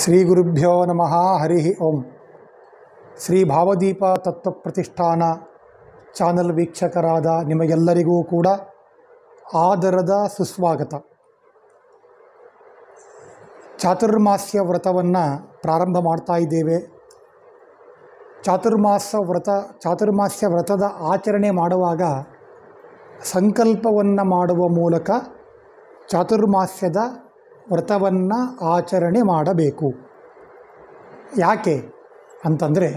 ಶ್ರೀ ಗುರುಭ್ಯೋ ನಮಃ ಹರಿ ಓಂ ಶ್ರೀ ಭಾವದೀಪ ತತ್ವ ಪ್ರತಿಷ್ಠಾನ ಚಾನಲ್ ವೀಕ್ಷಕರಾದ ನಿಮಗೆಲ್ಲರಿಗೂ ಕೂಡ ಆದರದ ಸುಸ್ವಾಗತ ಚಾತುರ್ಮಾಸ್ಯ ವ್ರತವನ್ನು ಪ್ರಾರಂಭ ಮಾಡ್ತಾ ಇದ್ದೇವೆ ಚಾತುರ್ಮಾಸ ವ್ರತ ಚಾತುರ್ಮಾಸ್ಯ ವ್ರತದ ಆಚರಣೆ ಮಾಡುವಾಗ ಸಂಕಲ್ಪವನ್ನು ಮಾಡುವ ಮೂಲಕ ಚಾತುರ್ಮಾಸ್ಯದ ವ್ರತವನ್ನು ಆಚರಣೆ ಮಾಡಬೇಕು ಯಾಕೆ ಅಂತಂದರೆ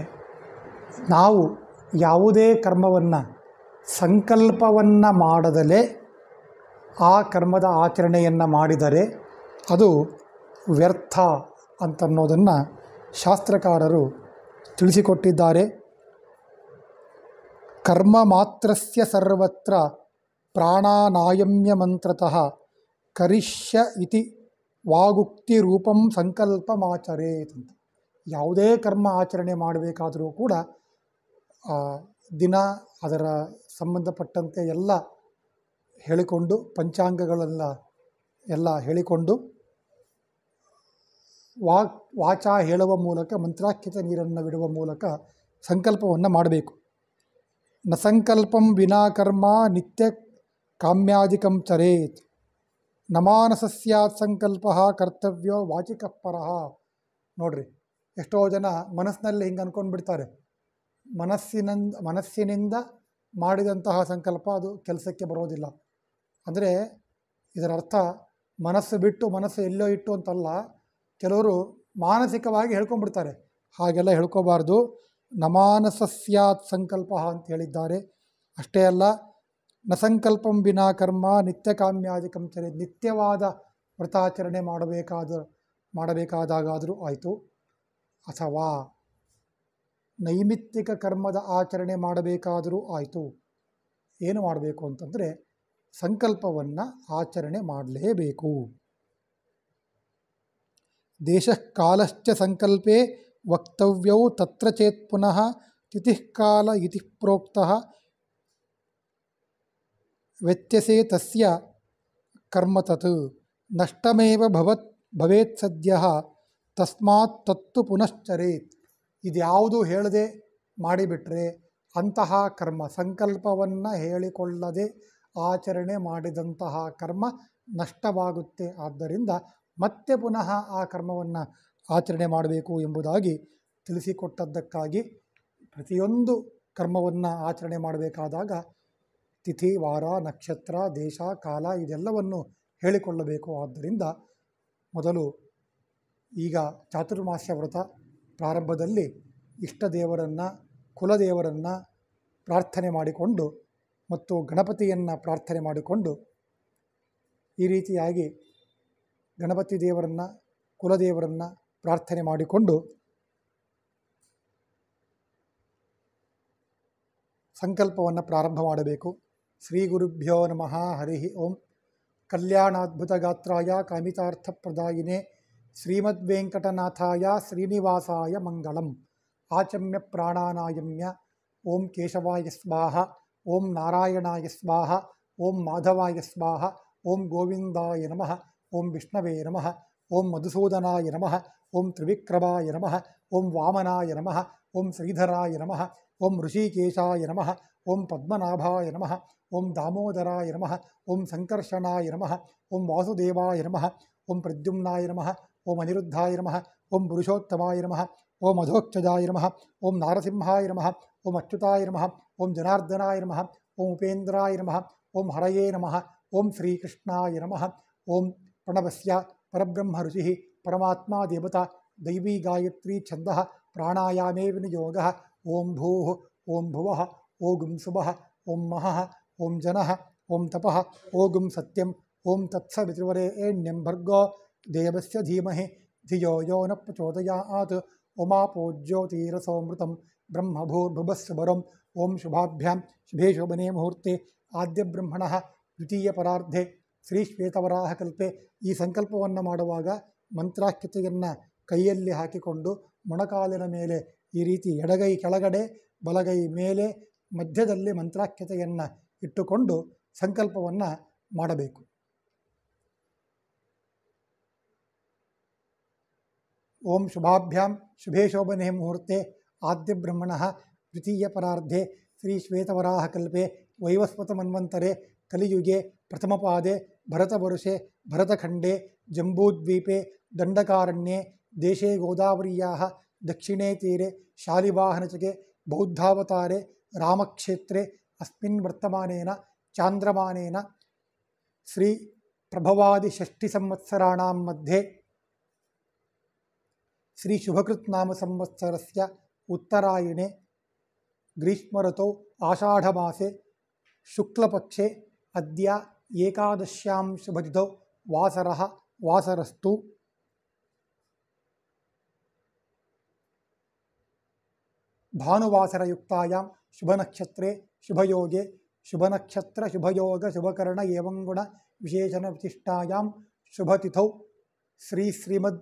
ನಾವು ಯಾವುದೇ ಕರ್ಮವನ್ನು ಸಂಕಲ್ಪವನ್ನು ಮಾಡದಲೇ ಆ ಕರ್ಮದ ಆಚರಣೆಯನ್ನು ಮಾಡಿದರೆ ಅದು ವ್ಯರ್ಥ ಅಂತನ್ನೋದನ್ನು ಶಾಸ್ತ್ರಕಾರರು ತಿಳಿಸಿಕೊಟ್ಟಿದ್ದಾರೆ ಕರ್ಮ ಮಾತ್ರಸ್ಯ ಸರ್ವತ್ರ ಪ್ರಾಣಾನಾಯಮ್ಯ ಮಂತ್ರತಃ ಕರಿಷ್ಯ ಇತಿ ವಾಗುಕ್ತಿ ರೂಪಂ ಸಂಕಲ್ಪಮಾಚರೇತ್ ಅಂತ ಯಾವುದೇ ಕರ್ಮ ಆಚರಣೆ ಮಾಡಬೇಕಾದರೂ ಕೂಡ ದಿನ ಅದರ ಸಂಬಂಧಪಟ್ಟಂತೆ ಎಲ್ಲ ಹೇಳಿಕೊಂಡು ಪಂಚಾಂಗಗಳೆಲ್ಲ ಎಲ್ಲ ಹೇಳಿಕೊಂಡು ವಾ ವಾಚ ಹೇಳುವ ಮೂಲಕ ಮಂತ್ರಾಕ್ಷಿತ ನೀರನ್ನು ಬಿಡುವ ಮೂಲಕ ಸಂಕಲ್ಪವನ್ನು ಮಾಡಬೇಕು ನ ಸಂಕಲ್ಪಂ ವಿನಾ ಕರ್ಮ ನಿತ್ಯ ಕಾಮ್ಯಾಧಿಕಂ ಚರೇತ್ ನಮಾನಸ ಸ್ಯಾತ್ ಸಂಕಲ್ಪ ಕರ್ತವ್ಯೋ ವಾಚಿಕಪ್ಪರ ನೋಡ್ರಿ ಎಷ್ಟೋ ಜನ ಮನಸ್ಸಿನಲ್ಲಿ ಹಿಂಗೆ ಅಂದ್ಕೊಂಡ್ಬಿಡ್ತಾರೆ ಮನಸ್ಸಿನಿಂದ ಮನಸ್ಸಿನಿಂದ ಮಾಡಿದಂತಹ ಸಂಕಲ್ಪ ಅದು ಕೆಲಸಕ್ಕೆ ಬರೋದಿಲ್ಲ ಅಂದರೆ ಇದರ ಅರ್ಥ ಮನಸ್ಸು ಬಿಟ್ಟು ಮನಸ್ಸು ಎಲ್ಲೋ ಇಟ್ಟು ಅಂತಲ್ಲ ಕೆಲವರು ಮಾನಸಿಕವಾಗಿ ಹೇಳ್ಕೊಂಡ್ಬಿಡ್ತಾರೆ ಹಾಗೆಲ್ಲ ಹೇಳ್ಕೋಬಾರ್ದು ನಮಾನಸ ಸಂಕಲ್ಪ ಅಂತ ಹೇಳಿದ್ದಾರೆ ಅಷ್ಟೇ ಅಲ್ಲ ನ ವಿನಾ ಕರ್ಮ ನಿತ್ಯಕಾಮ್ಯಾಧಿಕಂ ಚರಿ ನಿತ್ಯವಾದ ವ್ರತಾಚರಣೆ ಮಾಡಬೇಕಾದ ಮಾಡಬೇಕಾದಾಗಾದರೂ ಆಯಿತು ಅಥವಾ ನೈಮಿತ್ತಿಕ ಕರ್ಮದ ಆಚರಣೆ ಮಾಡಬೇಕಾದರೂ ಆಯಿತು ಏನು ಮಾಡಬೇಕು ಅಂತಂದರೆ ಸಂಕಲ್ಪವನ್ನು ಆಚರಣೆ ಮಾಡಲೇಬೇಕು ದೇಶಕಾಲಶ್ಚ ಸಂಕಲ್ಪೆ ವಕ್ತವ್ಯವು ತತ್ರ ಚೇತ್ ಪುನಃ ತಿಥಿಕಾಲ ಇತಿ ಪ್ರೋಕ್ತಃ ವ್ಯತ್ಯಸೆ ತಸ್ಯ ಕರ್ಮ ತತ್ ನಷ್ಟಮೇವ ಭವತ್ ಭವೇತ್ ಸದ್ಯ ತಸ್ಮಾತ್ ತತ್ತು ಪುನಶ್ಚರೇತ್ ಇದ್ಯಾವುದು ಹೇಳದೆ ಮಾಡಿಬಿಟ್ರೆ ಅಂತಹ ಕರ್ಮ ಸಂಕಲ್ಪವನ್ನು ಹೇಳಿಕೊಳ್ಳದೆ ಆಚರಣೆ ಮಾಡಿದಂತಹ ಕರ್ಮ ನಷ್ಟವಾಗುತ್ತೆ ಆದ್ದರಿಂದ ಮತ್ತೆ ಪುನಃ ಆ ಕರ್ಮವನ್ನು ಆಚರಣೆ ಮಾಡಬೇಕು ಎಂಬುದಾಗಿ ತಿಳಿಸಿಕೊಟ್ಟದ್ದಕ್ಕಾಗಿ ಪ್ರತಿಯೊಂದು ಕರ್ಮವನ್ನು ಆಚರಣೆ ಮಾಡಬೇಕಾದಾಗ ತಿಥಿ ವಾರ ನಕ್ಷತ್ರ ದೇಶ ಕಾಲ ಇದೆಲ್ಲವನ್ನು ಹೇಳಿಕೊಳ್ಳಬೇಕು ಆದ್ದರಿಂದ ಮೊದಲು ಈಗ ಚಾತುರ್ಮಾಸ್ಯ ವ್ರತ ಪ್ರಾರಂಭದಲ್ಲಿ ಇಷ್ಟ ದೇವರನ್ನು ಕುಲದೇವರನ್ನು ಪ್ರಾರ್ಥನೆ ಮಾಡಿಕೊಂಡು ಮತ್ತು ಗಣಪತಿಯನ್ನು ಪ್ರಾರ್ಥನೆ ಮಾಡಿಕೊಂಡು ಈ ರೀತಿಯಾಗಿ ಗಣಪತಿ ದೇವರನ್ನು ಕುಲದೇವರನ್ನು ಪ್ರಾರ್ಥನೆ ಮಾಡಿಕೊಂಡು ಸಂಕಲ್ಪವನ್ನು ಪ್ರಾರಂಭ ಮಾಡಬೇಕು श्रीगुरुभ्यो नम हरि ओं कल्याणाद्भुतगात्राय कामितायिने श्रीमद्वेङ्कटनाथाय श्रीनिवासा मंगल आचम्य प्राणनायम्य ओं केशवाय स्वाह ओं नारायणाय स्वाह ओं माधवाय स्वाह ओं गोविंदय नम ओं विष्णवे नम ओं मधुसूदनाय नम ओं त्रिविक्रमाय नम ओं वामनाय नम ओं श्रीधराय नम ओं ऋषिकेशाय नम ओं पद्मनाभाय नम ओं दामोदराय नम ओं संकर्षणाय नम ओं वासुदेवाय नम ओं प्रद्युम्नाय नम ओम अनिरुद्धाय नम ओं पुरुषोत्तमाय नम ओम अधोक्षजाय नम ओं नारसिंहाय नम ओं अच्युताय नम ओं जनार्दनाय नम ओं उपेन्द्राय नम ओं हरये नम ओं श्रीकृष्णाय नम ओं प्रणवस्य परब्रह्म ऋषि परमात्मा देवता दैवी गायत्री छंद प्राणायामे विनियोगः ಓಂ ಭೂಃ ಓಂ ಭುವಃ ಓಗುಂ ಶುಭಃ ಓಂ ಮಹಃ ಓಂ ಜನಃ ಓಂ ತಪಃ ಓಗುಂ ಸತ್ಯಂ ಓಂ ತತ್ಸವಿತಿವರೇ ಏಣ್ಯಂ ಭರ್ಗೋ ದೇವಸ್ಯ ಧೀಮಹಿ ಧಿಯೋ ಯೋ ನ ಪ್ರಚೋದಯಾತ್ ಉಮಾಪೋಜ್ಯೋತಿರಸೋಮೃತಂ ಬ್ರಹ್ಮಭೂರ್ಭುಭಸ್ವರಂ ಓಂ ಶುಭಾಭ್ಯಾಂ ಶುಭೇ ಶೋಭನೆ ಮುಹೂರ್ತೆ ಆದ್ಯಬ್ರಹ್ಮಣಃ ದ್ವಿತೀಯ ಪರಾರ್ಧೆ ಕಲ್ಪೆ ಈ ಸಂಕಲ್ಪವನ್ನು ಮಾಡುವಾಗ ಮಂತ್ರಾಕ್ಷತೆಯನ್ನು ಕೈಯಲ್ಲಿ ಹಾಕಿಕೊಂಡು ಮೊಣಕಾಲಿನ ಮೇಲೆ ಈ ರೀತಿ ಎಡಗೈ ಕೆಳಗಡೆ ಬಲಗೈ ಮೇಲೆ ಮಧ್ಯದಲ್ಲಿ ಮಂತ್ರಾಖ್ಯತೆಯನ್ನು ಇಟ್ಟುಕೊಂಡು ಸಂಕಲ್ಪವನ್ನು ಮಾಡಬೇಕು ಓಂ ಶುಭಾಭ್ಯಾಂ ಶುಭೇಶೋಭನೆ ಮುಹೂರ್ತೆ ಆದ್ಯಬ್ರಹ್ಮಣ ತೃತೀಯ ಪರಾರ್ಧೆ ಶ್ರೀ ಶ್ವೇತವರಾಹ ಕಲ್ಪೆ ವೈವಸ್ವತ ಮನ್ವಂತರೆ ಕಲಿಯುಗೆ ಪ್ರಥಮಪಾದೆ ಭರತವರುಷೆ ಭರತಖಂಡೆ ಜಂಬೂದ್ವೀಪೆ ದಂಡಕಾರಣ್ಯೆ ದೇಶೇ ಗೋದಾವರ್ಯಾ दक्षिणे तीरे शालिवाहनचके बौद्धावतारे रामक्षेत्रे अस्मिन् वर्तमानेन चान्द्रमानेन श्रीप्रभवादिषष्टिसंवत्सराणां मध्ये श्रीशुभकृत्नामसंवत्सरस्य उत्तरायणे ग्रीष्मरतौ आषाढमासे शुक्लपक्षे अद्य एकादश्यां शुभतिथौ वासरः वासरस्तु भानुवासरयुक्तायां शुभनक्षत्रे शुभयोगे शुभनक्षत्र शुभयोग शुभकर्ण एवं गुण विशेषण प्रतिष्ठायां शुभतिथौ श्री श्रीमद्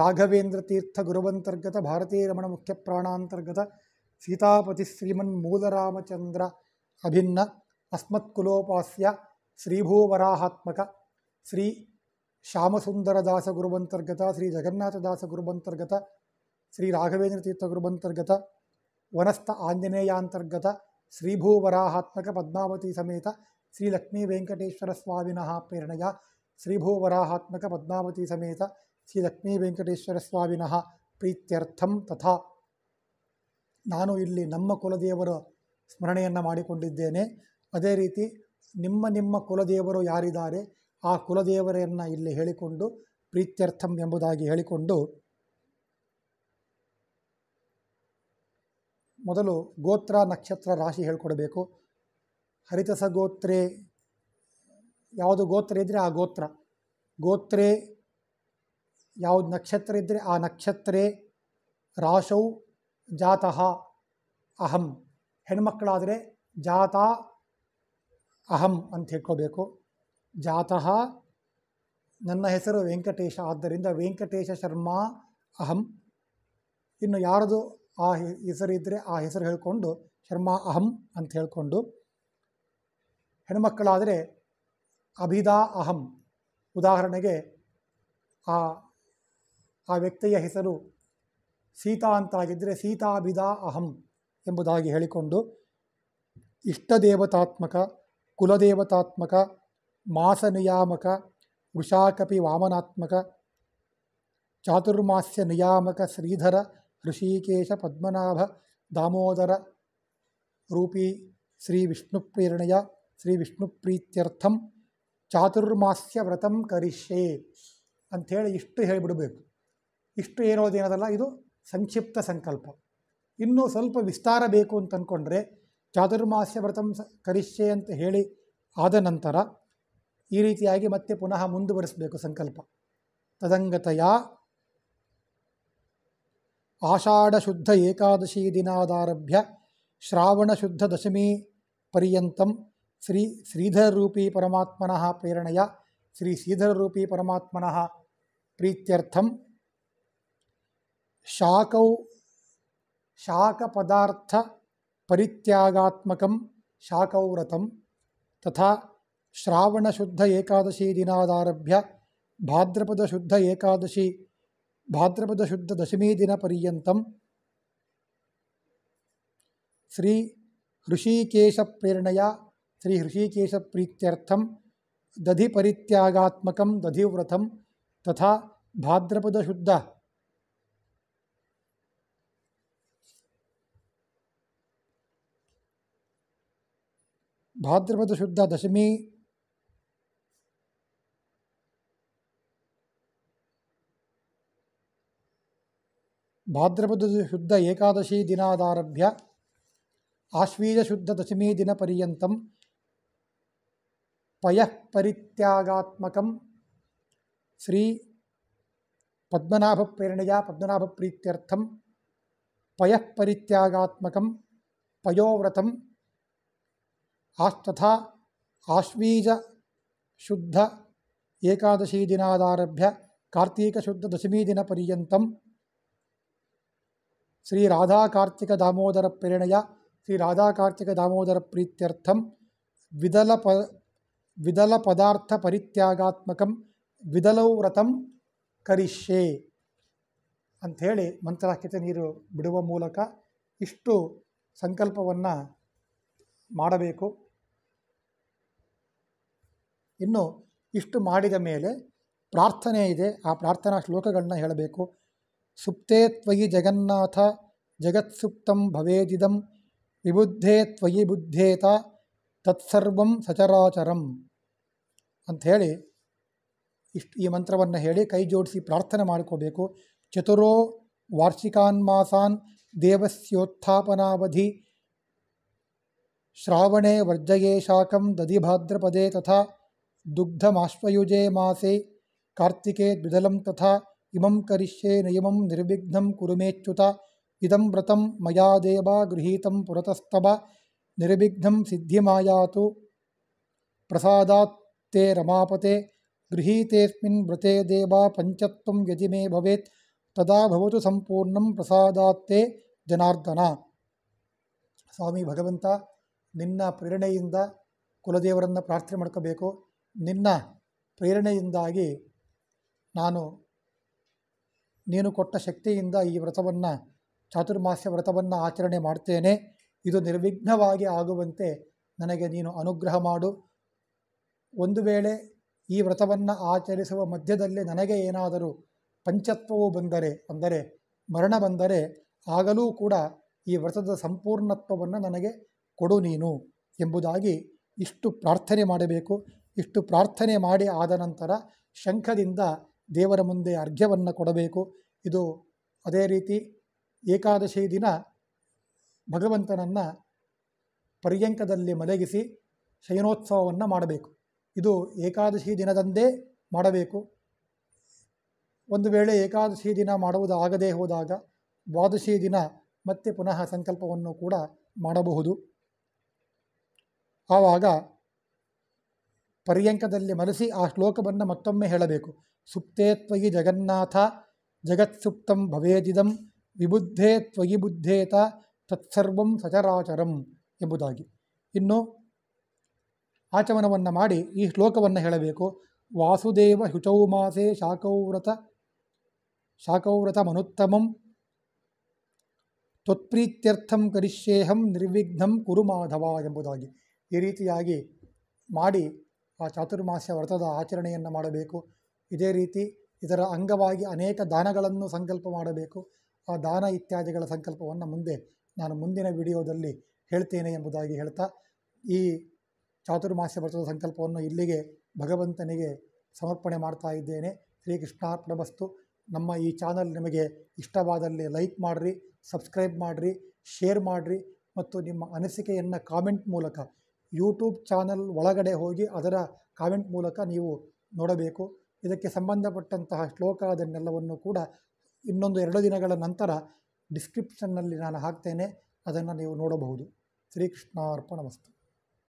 राघवेंद्र तीर्थ गुरुवंतर्गत भारतीय रमण मुख्य प्राणांतर्गत सीतापति श्रीमन्मूलरामचंद्र अभिन्न अस्मत्कुलोपास्य श्रीभूवराहात्मक श्री गुरुवंतर्गत श्री गुरुवंतर्गत श्री राघवेंद्र तीर्थ गुरुवंतर्गत ವನಸ್ಥ ಆಂಜನೇಯಾಂತರ್ಗತ ಶ್ರೀಭೂವರಾಹಾತ್ಮಕ ಪದ್ಮಾವತಿ ಸಮೇತ ಶ್ರೀ ವೆಂಕಟೇಶ್ವರ ಸ್ವಾಮಿನಃ ಪ್ರೇರಣೆಯ ಶ್ರೀಭೂವರಾಹಾತ್ಮಕ ಪದ್ಮಾವತಿ ಸಮೇತ ಶ್ರೀ ವೆಂಕಟೇಶ್ವರ ಸ್ವಾಮಿನಃ ಪ್ರೀತ್ಯರ್ಥಂ ತಥಾ ನಾನು ಇಲ್ಲಿ ನಮ್ಮ ಕುಲದೇವರ ಸ್ಮರಣೆಯನ್ನು ಮಾಡಿಕೊಂಡಿದ್ದೇನೆ ಅದೇ ರೀತಿ ನಿಮ್ಮ ನಿಮ್ಮ ಕುಲದೇವರು ಯಾರಿದ್ದಾರೆ ಆ ಕುಲದೇವರನ್ನು ಇಲ್ಲಿ ಹೇಳಿಕೊಂಡು ಪ್ರೀತ್ಯರ್ಥಂ ಎಂಬುದಾಗಿ ಹೇಳಿಕೊಂಡು ಮೊದಲು ಗೋತ್ರ ನಕ್ಷತ್ರ ರಾಶಿ ಹೇಳ್ಕೊಡಬೇಕು ಹರಿತಸ ಗೋತ್ರೇ ಯಾವುದು ಗೋತ್ರ ಇದ್ದರೆ ಆ ಗೋತ್ರ ಗೋತ್ರೆ ಯಾವುದು ನಕ್ಷತ್ರ ಇದ್ದರೆ ಆ ನಕ್ಷತ್ರೇ ರಾಶೌ ಜಾತಃ ಅಹಂ ಹೆಣ್ಮಕ್ಕಳಾದರೆ ಜಾತ ಅಹಂ ಅಂತ ಹೇಳ್ಕೋಬೇಕು ಜಾತಃ ನನ್ನ ಹೆಸರು ವೆಂಕಟೇಶ ಆದ್ದರಿಂದ ವೆಂಕಟೇಶ ಶರ್ಮಾ ಅಹಂ ಇನ್ನು ಯಾರದು ಆ ಹೆಸರಿದ್ದರೆ ಆ ಹೆಸರು ಹೇಳಿಕೊಂಡು ಶರ್ಮಾ ಅಹಂ ಅಂತ ಹೇಳಿಕೊಂಡು ಹೆಣ್ಮಕ್ಕಳಾದರೆ ಅಭಿದಾ ಅಹಂ ಉದಾಹರಣೆಗೆ ಆ ಆ ವ್ಯಕ್ತಿಯ ಹೆಸರು ಸೀತಾ ಅಂತಾಗಿದ್ದರೆ ಸೀತಾಭಿದಾ ಅಹಂ ಎಂಬುದಾಗಿ ಹೇಳಿಕೊಂಡು ಇಷ್ಟದೇವತಾತ್ಮಕ ಕುಲದೇವತಾತ್ಮಕ ನಿಯಾಮಕ ವೃಷಾಕಪಿ ವಾಮನಾತ್ಮಕ ಚಾತುರ್ಮಾಸ್ಯ ನಿಯಾಮಕ ಶ್ರೀಧರ ಋಷಿಕೇಶ ಪದ್ಮನಾಭ ದಾಮೋದರ ರೂಪಿ ಶ್ರೀ ವಿಷ್ಣು ಪ್ರೇರಣೆಯ ಶ್ರೀ ವಿಷ್ಣು ಪ್ರೀತ್ಯರ್ಥಂ ಚಾತುರ್ಮಾಸ್ಯ ವ್ರತಂ ಕರಿಷ್ಯೆ ಅಂಥೇಳಿ ಇಷ್ಟು ಹೇಳಿಬಿಡಬೇಕು ಇಷ್ಟು ಏನೋದೇನದಲ್ಲ ಇದು ಸಂಕ್ಷಿಪ್ತ ಸಂಕಲ್ಪ ಇನ್ನೂ ಸ್ವಲ್ಪ ವಿಸ್ತಾರ ಬೇಕು ಅಂತ ಅಂದ್ಕೊಂಡ್ರೆ ಚಾತುರ್ಮಾಸ್ಯ ವ್ರತಂ ಸ ಕರಿಷ್ಯೆ ಅಂತ ಹೇಳಿ ಆದ ನಂತರ ಈ ರೀತಿಯಾಗಿ ಮತ್ತೆ ಪುನಃ ಮುಂದುವರಿಸಬೇಕು ಸಂಕಲ್ಪ ತದಂಗತಯಾ आषाढशुद्ध एकादशीदिनादारभ्य श्रावणशुद्धदशमी पर्यन्तं श्री रूपी परमात्मनः प्रेरणया श्रीश्रीधररूपी प्रीत्यर्थ शाक शाकौ परित्यागात्मक शाकौरतं तथा श्रावणशुद्ध दिनादारभ्य भाद्रपदशुद्ध एकादशी भाद्रपदशुद्धदशमीदिनपर्यन्तं श्रीहृषीकेशप्रेरणया श्रीहृषीकेशप्रीत्यर्थं दधिपरित्यागात्मकं दधिव्रतं तथा भाद्रपदशुद्ध शुद्ध दशमी शुद्ध एकादशी दिनादारभ्य दिन दिनपर्यन्तं पय परित्यागात्मक श्री प्रीत्यर्थ पद्मनाभप्रीत्यर्थं पय परित्यागात्मकं पयोव्रतम् आस्तथा शुद्ध एकादशी दिनादारभ्य दिन पर्यतम ಶ್ರೀ ರಾಧಾಕಾರ್ತಿಕ ದಾಮೋದರ ಪ್ರೇರಣೆಯ ಶ್ರೀ ರಾಧಾಕಾರ್ತಿಕ ದಾಮೋದರ ಪ್ರೀತ್ಯರ್ಥಂ ವಿದಲ ಪ ವಿದಲ ಪದಾರ್ಥ ಪರಿತ್ಯಾಗಾತ್ಮಕಂ ವಿದಲೌ ವ್ರತಂ ಕರಿಷ್ಯೆ ಅಂಥೇಳಿ ಮಂತ್ರಾಕ್ಷಿತ ನೀರು ಬಿಡುವ ಮೂಲಕ ಇಷ್ಟು ಸಂಕಲ್ಪವನ್ನು ಮಾಡಬೇಕು ಇನ್ನು ಇಷ್ಟು ಮಾಡಿದ ಮೇಲೆ ಪ್ರಾರ್ಥನೆ ಇದೆ ಆ ಪ್ರಾರ್ಥನಾ ಶ್ಲೋಕಗಳನ್ನ ಹೇಳಬೇಕು सुप्ते त्वय जगन्नाथ जगत सुप्तं भवेदिदं विबुद्धे त्वयि बुद्धेता तत्सर्वं सचराचरणं ಅಂತ ಹೇಳಿ ಈ ಮಂತ್ರವನ್ನು ಹೇಳಿ ಕೈ ಜೋಡಿಸಿ ಪ್ರಾರ್ಥನೆ ಮಾಡಿಕೊಳ್ಳಬೇಕು ಚತರೋ ವಾರ್ಷಿಕಾನ್ ಮಾಸಾನ್ ದೇವಸ್ಯೋථාಪನವಧಿ श्रावणेର୍ಜೇಯಾಕಂ ದದಿ ಭಾದ್ರಪದೇ ತಥಾ ದುগ্ধ ಮಾಶ್ವಯುಜೇ ಮಾಸೇ ಕಾರ್ತಿಕೇದ್ವಿದಲಂ ತಥಾ ಇಮಂ ಕರಿಷ್ಯೆ ನಿಯಮಂ ನಿರ್ವಿಘ್ನಂ ಕುರುಮೇಚ್ಯುತ ಇದಂ ವ್ರತಂ ಮಯಾ ದೇವ ಗೃಹೀತಂ ಪುರತಸ್ತವ ನಿರ್ವಿಘ್ನಂ ಸಿದ್ಧಿಮಾಯಾತು ಪ್ರಸಾದಾತ್ ರಮಾಪತೆ ಗೃಹೀತೆಸ್ಮಿನ್ ವ್ರತೆ ದೇವ ಪಂಚತ್ವಂ ಯದಿ ಮೇ ಭವೇತ್ ತದಾ ಭವತು ಸಂಪೂರ್ಣಂ ಪ್ರಸಾದಾತ್ತೆ ಜನಾರ್ದನ ಸ್ವಾಮಿ ಭಗವಂತ ನಿನ್ನ ಪ್ರೇರಣೆಯಿಂದ ಕುಲದೇವರನ್ನು ಪ್ರಾರ್ಥನೆ ಮಾಡ್ಕೋಬೇಕು ನಿನ್ನ ಪ್ರೇರಣೆಯಿಂದಾಗಿ ನಾನು ನೀನು ಕೊಟ್ಟ ಶಕ್ತಿಯಿಂದ ಈ ವ್ರತವನ್ನು ಚಾತುರ್ಮಾಸ್ಯ ವ್ರತವನ್ನು ಆಚರಣೆ ಮಾಡ್ತೇನೆ ಇದು ನಿರ್ವಿಘ್ನವಾಗಿ ಆಗುವಂತೆ ನನಗೆ ನೀನು ಅನುಗ್ರಹ ಮಾಡು ಒಂದು ವೇಳೆ ಈ ವ್ರತವನ್ನು ಆಚರಿಸುವ ಮಧ್ಯದಲ್ಲಿ ನನಗೆ ಏನಾದರೂ ಪಂಚತ್ವವು ಬಂದರೆ ಅಂದರೆ ಮರಣ ಬಂದರೆ ಆಗಲೂ ಕೂಡ ಈ ವ್ರತದ ಸಂಪೂರ್ಣತ್ವವನ್ನು ನನಗೆ ಕೊಡು ನೀನು ಎಂಬುದಾಗಿ ಇಷ್ಟು ಪ್ರಾರ್ಥನೆ ಮಾಡಬೇಕು ಇಷ್ಟು ಪ್ರಾರ್ಥನೆ ಮಾಡಿ ಆದ ನಂತರ ಶಂಖದಿಂದ ದೇವರ ಮುಂದೆ ಅರ್ಘ್ಯವನ್ನು ಕೊಡಬೇಕು ಇದು ಅದೇ ರೀತಿ ಏಕಾದಶಿ ದಿನ ಭಗವಂತನನ್ನು ಪರ್ಯಂಕದಲ್ಲಿ ಮಲಗಿಸಿ ಶಯನೋತ್ಸವವನ್ನು ಮಾಡಬೇಕು ಇದು ಏಕಾದಶಿ ದಿನದಂದೇ ಮಾಡಬೇಕು ಒಂದು ವೇಳೆ ಏಕಾದಶಿ ದಿನ ಮಾಡುವುದು ಆಗದೇ ಹೋದಾಗ ದ್ವಾದಶಿ ದಿನ ಮತ್ತೆ ಪುನಃ ಸಂಕಲ್ಪವನ್ನು ಕೂಡ ಮಾಡಬಹುದು ಆವಾಗ ಪರ್ಯಂಕದಲ್ಲಿ ಮಲಸಿ ಆ ಶ್ಲೋಕವನ್ನು ಮತ್ತೊಮ್ಮೆ ಹೇಳಬೇಕು ಸುಪ್ತೇ ತ್ವಯಿ ಜಗನ್ನಾಥ ಜಗತ್ಸುಪ್ತಂ ಭವೇದಿದಂ ವಿಬುದ್ಧೇ ತ್ವಯಿ ಬುದ್ಧೇತ ತತ್ಸರ್ವಂ ಸಚರಾಚರಂ ಎಂಬುದಾಗಿ ಇನ್ನು ಆಚಮನವನ್ನು ಮಾಡಿ ಈ ಶ್ಲೋಕವನ್ನು ಹೇಳಬೇಕು ವಾಸುದೇವ ಶುಚೌ ಮಾಸೆ ಶಾಕೌವ್ರತ ಶಾಕೌವ್ರತ ಮನುತ್ತಮಂ ತ್ವತ್ಪ್ರೀತ್ಯರ್ಥಂ ಕರಿಷ್ಯೇಹಂ ನಿರ್ವಿಘ್ನಂ ಕುರು ಮಾಧವ ಎಂಬುದಾಗಿ ಈ ರೀತಿಯಾಗಿ ಮಾಡಿ ಆ ಚಾತುರ್ಮಾಸ್ಯ ವ್ರತದ ಆಚರಣೆಯನ್ನು ಮಾಡಬೇಕು ಇದೇ ರೀತಿ ಇದರ ಅಂಗವಾಗಿ ಅನೇಕ ದಾನಗಳನ್ನು ಸಂಕಲ್ಪ ಮಾಡಬೇಕು ಆ ದಾನ ಇತ್ಯಾದಿಗಳ ಸಂಕಲ್ಪವನ್ನು ಮುಂದೆ ನಾನು ಮುಂದಿನ ವಿಡಿಯೋದಲ್ಲಿ ಹೇಳ್ತೇನೆ ಎಂಬುದಾಗಿ ಹೇಳ್ತಾ ಈ ಚಾತುರ್ಮಾಸ್ಯ ವ್ರತದ ಸಂಕಲ್ಪವನ್ನು ಇಲ್ಲಿಗೆ ಭಗವಂತನಿಗೆ ಸಮರ್ಪಣೆ ಮಾಡ್ತಾ ಇದ್ದೇನೆ ವಸ್ತು ನಮ್ಮ ಈ ಚಾನಲ್ ನಿಮಗೆ ಇಷ್ಟವಾದಲ್ಲಿ ಲೈಕ್ ಮಾಡಿರಿ ಸಬ್ಸ್ಕ್ರೈಬ್ ಮಾಡಿರಿ ಶೇರ್ ಮಾಡಿರಿ ಮತ್ತು ನಿಮ್ಮ ಅನಿಸಿಕೆಯನ್ನು ಕಾಮೆಂಟ್ ಮೂಲಕ ಯೂಟ್ಯೂಬ್ ಚಾನಲ್ ಒಳಗಡೆ ಹೋಗಿ ಅದರ ಕಾಮೆಂಟ್ ಮೂಲಕ ನೀವು ನೋಡಬೇಕು ಇದಕ್ಕೆ ಸಂಬಂಧಪಟ್ಟಂತಹ ಶ್ಲೋಕ ಅದನ್ನೆಲ್ಲವನ್ನು ಕೂಡ ಇನ್ನೊಂದು ಎರಡು ದಿನಗಳ ನಂತರ ಡಿಸ್ಕ್ರಿಪ್ಷನ್ನಲ್ಲಿ ನಾನು ಹಾಕ್ತೇನೆ ಅದನ್ನು ನೀವು ನೋಡಬಹುದು ಅರ್ಪಣ ವಸ್ತು